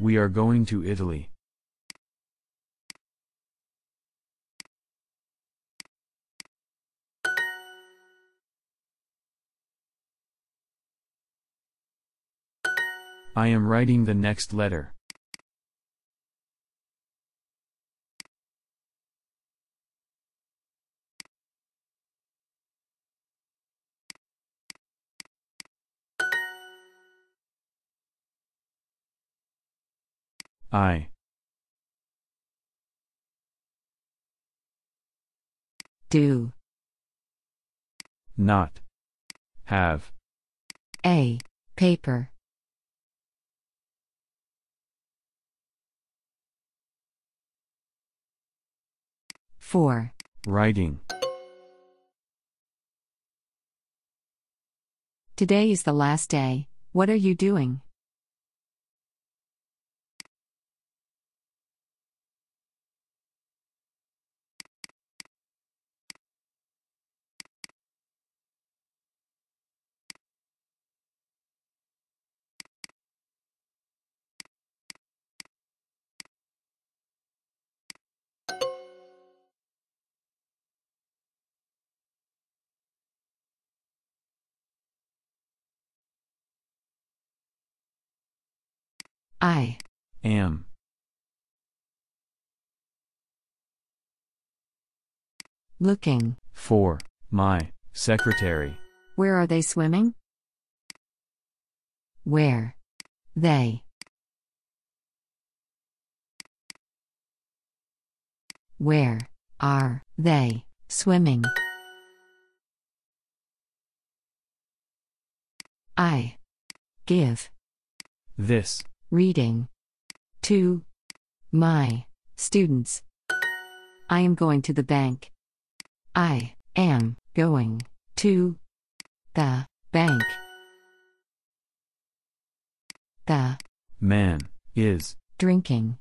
We are going to Italy. I am writing the next letter. I do not have a paper for writing Today is the last day. What are you doing? I am looking for my secretary. Where are they swimming? Where they Where are they swimming? I give this reading to my students. I am going to the bank. I am going to the bank. The man is drinking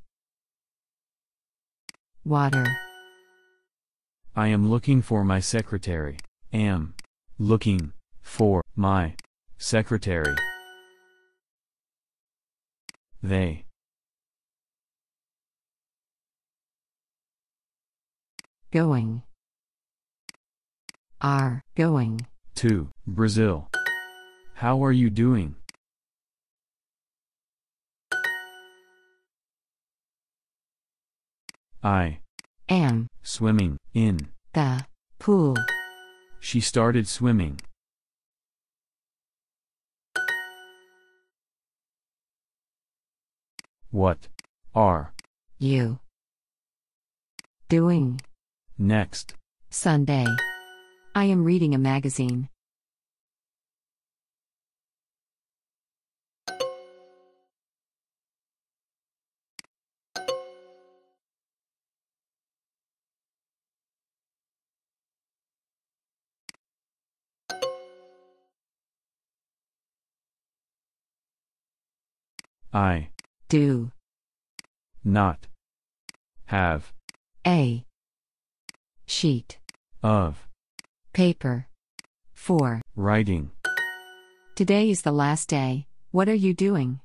water. I am looking for my secretary. Am looking for my secretary. They going are going to Brazil. How are you doing? I am swimming in the pool. She started swimming. What are you doing next Sunday? I am reading a magazine. I do not have a sheet of paper for writing. Today is the last day. What are you doing?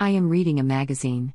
I am reading a magazine.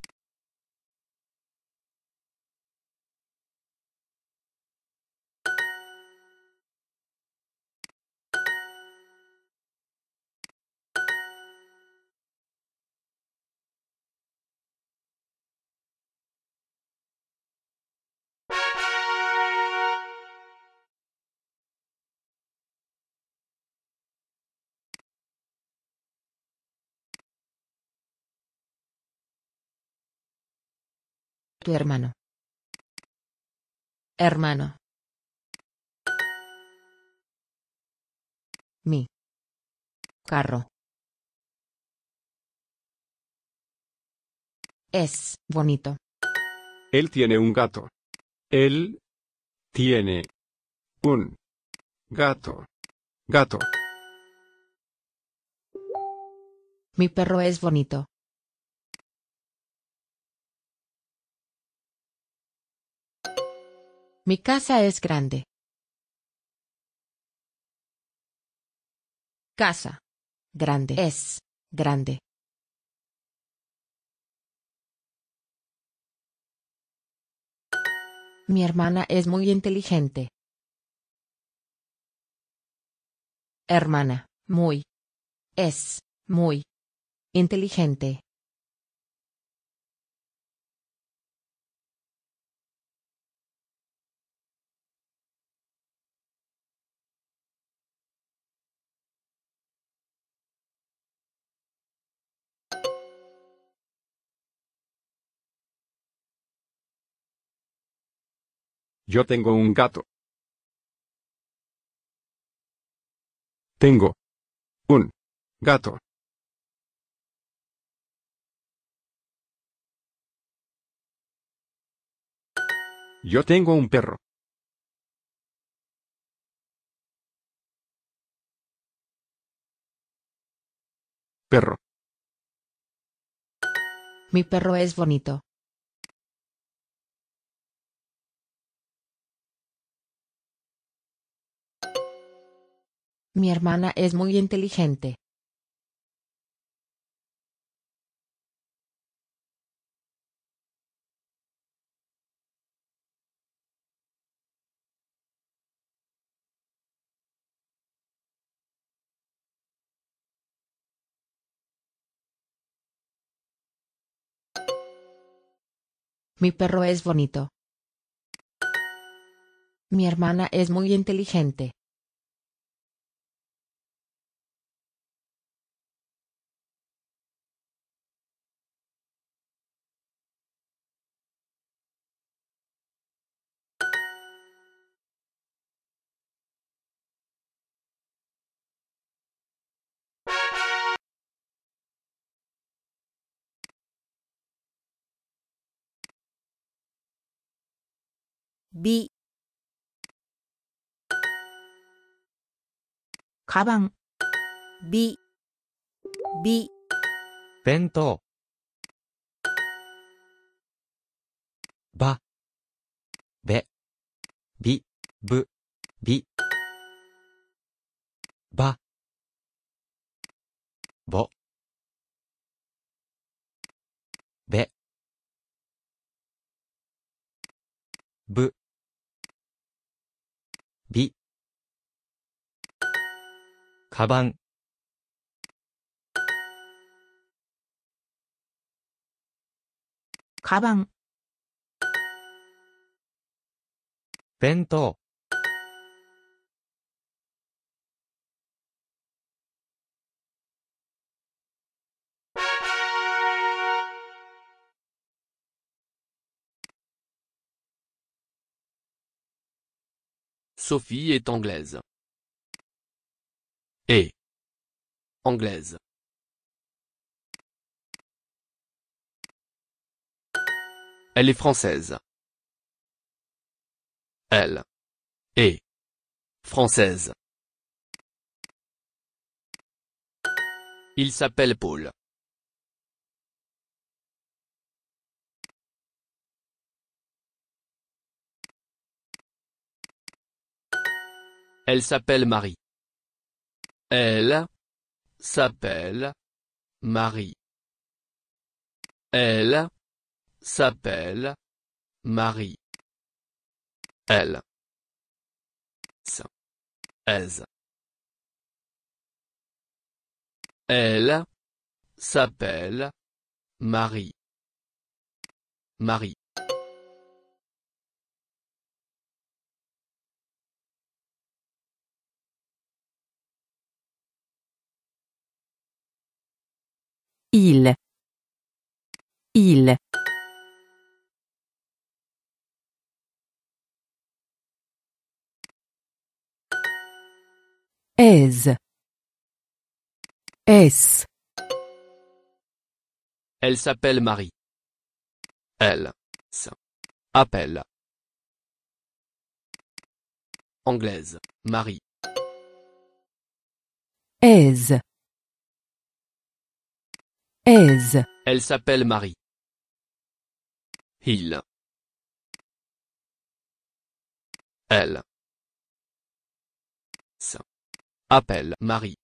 Tu hermano. Hermano. Mi. Carro. Es bonito. Él tiene un gato. Él tiene un gato. Gato. Mi perro es bonito. Mi casa es grande. Casa. Grande. Es. Grande. Mi hermana es muy inteligente. Hermana. Muy. Es. Muy. Inteligente. Yo tengo un gato. Tengo. Un. Gato. Yo tengo un perro. Perro. Mi perro es bonito. Mi hermana es muy inteligente. Mi perro es bonito. Mi hermana es muy inteligente. かばんびび弁当ばべびぶびばぼべぶかばんかばん弁当ソフィー est anglaise. et anglaise Elle est française. Elle est française. Il s'appelle Paul. Elle s'appelle Marie. Elle s'appelle Marie. Elle s'appelle Marie. Elle. Elle s'appelle Marie. Marie. Il. Il. Aise. S. Elle s'appelle Marie. Elle. s'appelle. Anglaise. Marie. Aise. Elle s'appelle Marie. Il. Elle. Appelle Marie.